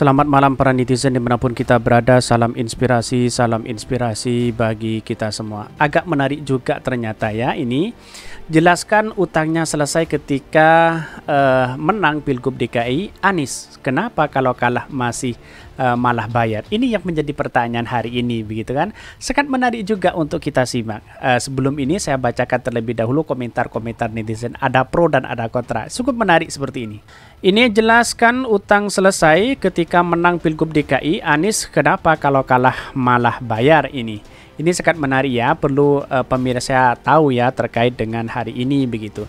Selamat malam para netizen dimanapun kita berada Salam inspirasi, salam inspirasi bagi kita semua Agak menarik juga ternyata ya ini Jelaskan utangnya selesai ketika uh, menang Pilgub DKI Anis. Kenapa kalau kalah masih uh, malah bayar? Ini yang menjadi pertanyaan hari ini begitu kan. Sangat menarik juga untuk kita simak. Uh, sebelum ini saya bacakan terlebih dahulu komentar-komentar netizen. Ada pro dan ada kontra. Cukup menarik seperti ini. Ini jelaskan utang selesai ketika menang Pilgub DKI Anis. Kenapa kalau kalah malah bayar ini? Ini sangat menarik ya, perlu uh, pemirsa tahu ya terkait dengan hari ini begitu.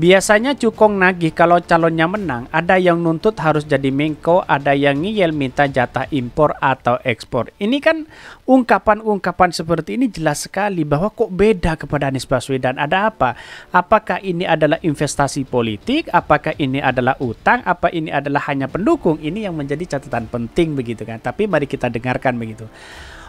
Biasanya cukong nagih kalau calonnya menang, ada yang nuntut harus jadi mengko, ada yang ngiyel minta jatah impor atau ekspor. Ini kan ungkapan-ungkapan seperti ini jelas sekali bahwa kok beda kepada Anies Baswedan. Ada apa? Apakah ini adalah investasi politik? Apakah ini adalah utang? Apa ini adalah hanya pendukung? Ini yang menjadi catatan penting begitu kan. Tapi mari kita dengarkan begitu.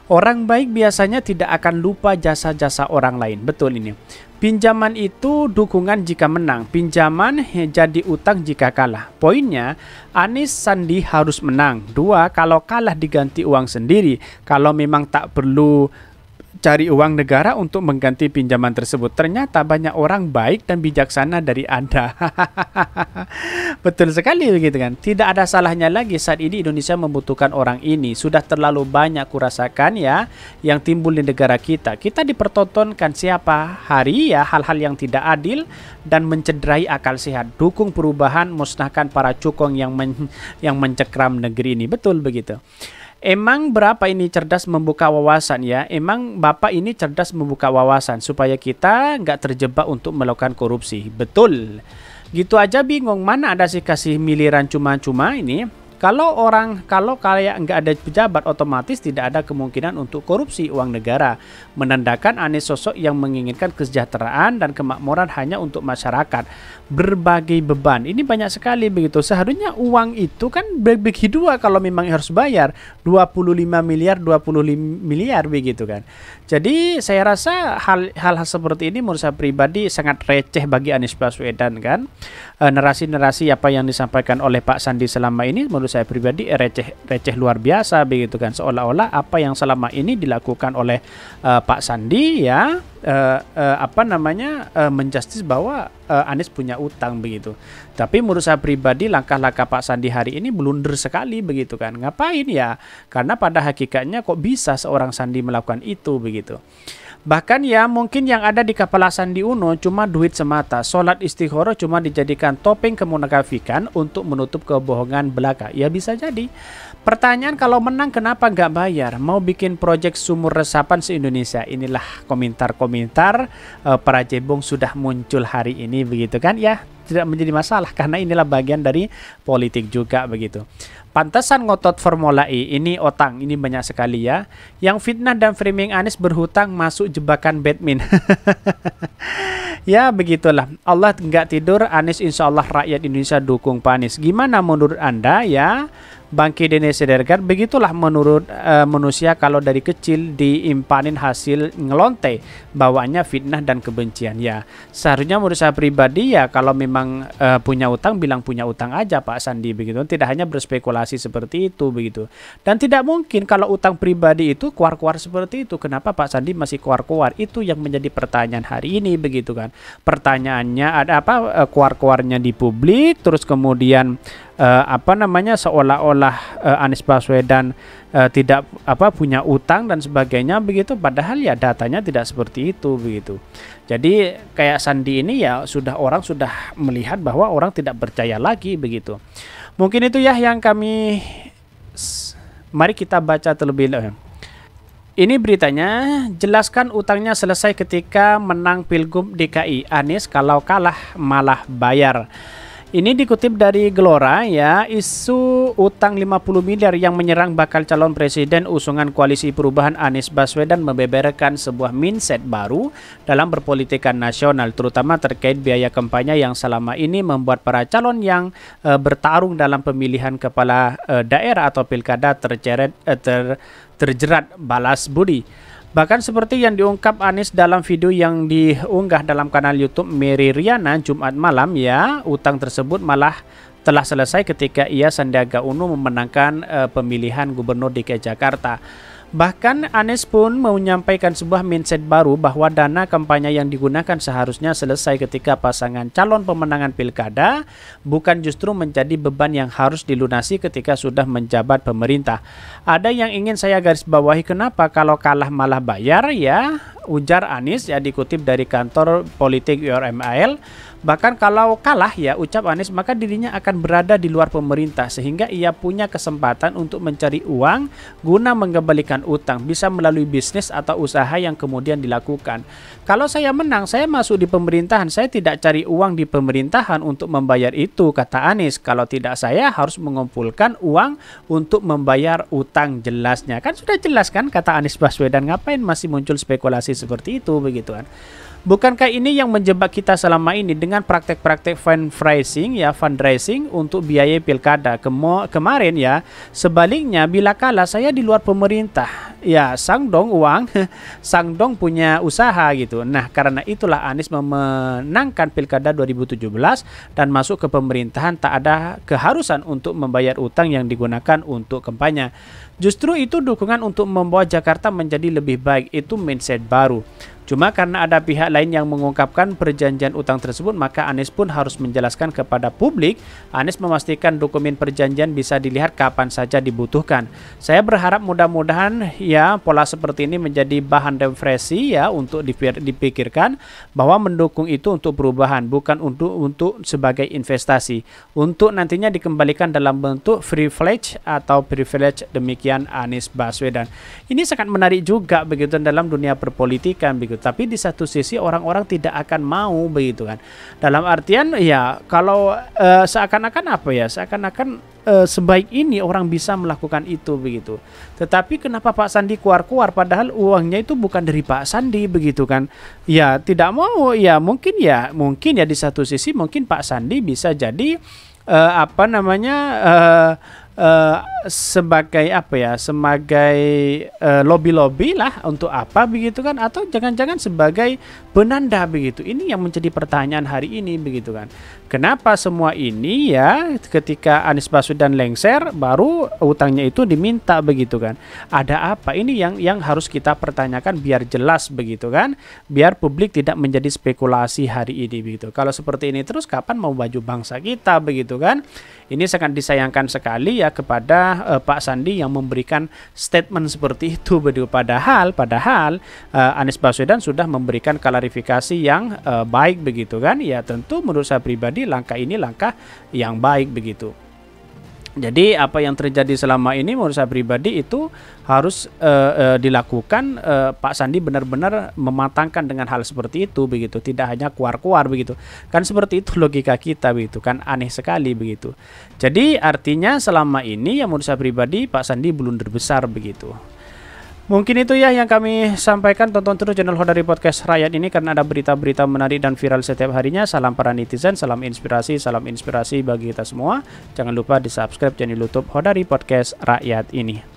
Orang baik biasanya tidak akan lupa jasa-jasa orang lain. Betul ini. Pinjaman itu dukungan jika menang, pinjaman jadi utang jika kalah. Poinnya, Anies Sandi harus menang. Dua, kalau kalah diganti uang sendiri. Kalau memang tak perlu cari uang negara untuk mengganti pinjaman tersebut. Ternyata banyak orang baik dan bijaksana dari Anda. Betul sekali begitu kan. Tidak ada salahnya lagi saat ini Indonesia membutuhkan orang ini. Sudah terlalu banyak kurasakan ya yang timbul di negara kita. Kita dipertontonkan siapa hari ya hal-hal yang tidak adil dan mencederai akal sehat. Dukung perubahan, musnahkan para cukong yang men yang mencekram negeri ini. Betul begitu. Emang berapa ini cerdas membuka wawasan ya? Emang Bapak ini cerdas membuka wawasan supaya kita nggak terjebak untuk melakukan korupsi. Betul. Gitu aja bingung mana ada sih kasih miliran cuma-cuma ini. Kalau orang kalau kayak nggak ada pejabat otomatis tidak ada kemungkinan untuk korupsi uang negara. Menandakan Anies sosok yang menginginkan kesejahteraan dan kemakmuran hanya untuk masyarakat. Berbagai beban. Ini banyak sekali begitu. Seharusnya uang itu kan baik-baik dua kalau memang harus bayar 25 miliar 25 miliar begitu kan. Jadi saya rasa hal-hal seperti ini menurut saya pribadi sangat receh bagi Anies Baswedan kan. Eh, narasi-narasi e, apa yang disampaikan oleh Pak Sandi selama ini menurut saya pribadi eh, receh receh luar biasa begitu kan seolah-olah apa yang selama ini dilakukan oleh uh, Pak Sandi ya uh, uh, apa namanya uh, menjustis bahwa uh, Anies punya utang begitu. Tapi menurut saya pribadi langkah-langkah Pak Sandi hari ini blunder sekali begitu kan. Ngapain ya? Karena pada hakikatnya kok bisa seorang Sandi melakukan itu begitu. Bahkan ya mungkin yang ada di kepala Sandi Uno cuma duit semata. Sholat istighoroh cuma dijadikan topeng kemunafikan untuk menutup kebohongan belaka. Ya bisa jadi. Pertanyaan kalau menang kenapa nggak bayar? Mau bikin proyek sumur resapan se-Indonesia? Inilah komentar-komentar uh, eh, para cebong sudah muncul hari ini begitu kan ya. Tidak menjadi masalah karena inilah bagian dari politik juga begitu. Pantesan ngotot Formula E, ini otang, ini banyak sekali ya. Yang fitnah dan framing Anies berhutang masuk jebakan Batman. ya begitulah, Allah nggak tidur, Anies insya Allah rakyat Indonesia dukung Pak Gimana menurut Anda ya? Bangki Dene Sedergar begitulah menurut e, manusia kalau dari kecil diimpanin hasil ngelonte bawaannya fitnah dan kebencian ya seharusnya menurut saya pribadi ya kalau memang e, punya utang bilang punya utang aja Pak Sandi begitu tidak hanya berspekulasi seperti itu begitu dan tidak mungkin kalau utang pribadi itu kuar-kuar seperti itu kenapa Pak Sandi masih kuar-kuar itu yang menjadi pertanyaan hari ini begitu kan pertanyaannya ada apa e, eh, kuar-kuarnya di publik terus kemudian uh, apa namanya seolah-olah uh, Anies Baswedan uh, tidak apa punya utang dan sebagainya begitu padahal ya datanya tidak seperti itu begitu. Jadi kayak Sandi ini ya sudah orang sudah melihat bahwa orang tidak percaya lagi begitu. Mungkin itu ya yang kami mari kita baca terlebih dahulu. Ini beritanya, jelaskan utangnya selesai ketika menang Pilgub DKI. Anies kalau kalah malah bayar. Ini dikutip dari Gelora ya, isu utang 50 miliar yang menyerang bakal calon presiden usungan koalisi perubahan Anies Baswedan membeberkan sebuah mindset baru dalam berpolitikan nasional terutama terkait biaya kampanye yang selama ini membuat para calon yang e, bertarung dalam pemilihan kepala e, daerah atau pilkada terceret e, ter, terjerat balas budi. Bahkan seperti yang diungkap Anies dalam video yang diunggah dalam kanal YouTube Mary Riana Jumat malam ya, utang tersebut malah telah selesai ketika ia Sandiaga Uno memenangkan uh, pemilihan gubernur DKI Jakarta. Bahkan Anies pun menyampaikan sebuah mindset baru bahwa dana kampanye yang digunakan seharusnya selesai ketika pasangan calon pemenangan pilkada bukan justru menjadi beban yang harus dilunasi ketika sudah menjabat pemerintah. Ada yang ingin saya garis bawahi kenapa kalau kalah malah bayar ya ujar Anies ya dikutip dari kantor politik URMIL Bahkan kalau kalah ya ucap Anies maka dirinya akan berada di luar pemerintah sehingga ia punya kesempatan untuk mencari uang guna mengembalikan utang bisa melalui bisnis atau usaha yang kemudian dilakukan. Kalau saya menang saya masuk di pemerintahan saya tidak cari uang di pemerintahan untuk membayar itu kata Anies. Kalau tidak saya harus mengumpulkan uang untuk membayar utang jelasnya. Kan sudah jelas kan kata Anies Baswedan ngapain masih muncul spekulasi seperti itu begitu kan. Bukankah ini yang menjebak kita selama ini dengan dengan praktek-praktek fundraising ya fundraising untuk biaya pilkada Kemo kemarin ya. Sebaliknya bila kalah saya di luar pemerintah ya sang dong uang sang dong punya usaha gitu. Nah karena itulah Anies memenangkan pilkada 2017 dan masuk ke pemerintahan tak ada keharusan untuk membayar utang yang digunakan untuk kampanye. Justru itu dukungan untuk membawa Jakarta menjadi lebih baik itu mindset baru. Cuma karena ada pihak lain yang mengungkapkan perjanjian utang tersebut, maka Anies pun harus menjelaskan kepada publik. Anies memastikan dokumen perjanjian bisa dilihat kapan saja dibutuhkan. Saya berharap mudah-mudahan ya pola seperti ini menjadi bahan refleksi ya untuk dipikirkan bahwa mendukung itu untuk perubahan, bukan untuk untuk sebagai investasi. Untuk nantinya dikembalikan dalam bentuk free privilege atau privilege demikian Anies Baswedan. Ini sangat menarik juga begitu dalam dunia perpolitikan begitu tapi di satu sisi orang-orang tidak akan mau begitu kan. Dalam artian ya kalau uh, seakan-akan apa ya? Seakan-akan uh, sebaik ini orang bisa melakukan itu begitu. Tetapi kenapa Pak Sandi keluar-keluar padahal uangnya itu bukan dari Pak Sandi begitu kan. Ya, tidak mau ya mungkin ya, mungkin ya di satu sisi mungkin Pak Sandi bisa jadi uh, apa namanya uh, Eh, sebagai apa ya sebagai uh, eh, lobby lobby lah untuk apa begitu kan atau jangan-jangan sebagai penanda begitu ini yang menjadi pertanyaan hari ini begitu kan kenapa semua ini ya ketika Anies Baswedan lengser baru utangnya itu diminta begitu kan ada apa ini yang yang harus kita pertanyakan biar jelas begitu kan biar publik tidak menjadi spekulasi hari ini begitu kalau seperti ini terus kapan mau baju bangsa kita begitu kan ini sangat disayangkan sekali ya kepada uh, Pak Sandi yang memberikan statement seperti itu begitu padahal padahal uh, Anies Baswedan sudah memberikan klarifikasi yang uh, baik begitu kan ya tentu menurut saya pribadi langkah ini langkah yang baik begitu jadi apa yang terjadi selama ini menurut saya pribadi itu harus e, e, dilakukan e, Pak Sandi benar-benar mematangkan dengan hal seperti itu begitu, tidak hanya kuar-kuar begitu. Kan seperti itu logika kita begitu, kan aneh sekali begitu. Jadi artinya selama ini yang menurut saya pribadi Pak Sandi belum terbesar begitu. Mungkin itu ya yang kami sampaikan. Tonton terus channel Hodari Podcast Rakyat ini karena ada berita-berita menarik dan viral setiap harinya. Salam para netizen, salam inspirasi, salam inspirasi bagi kita semua. Jangan lupa di subscribe channel YouTube Hodari Podcast Rakyat ini.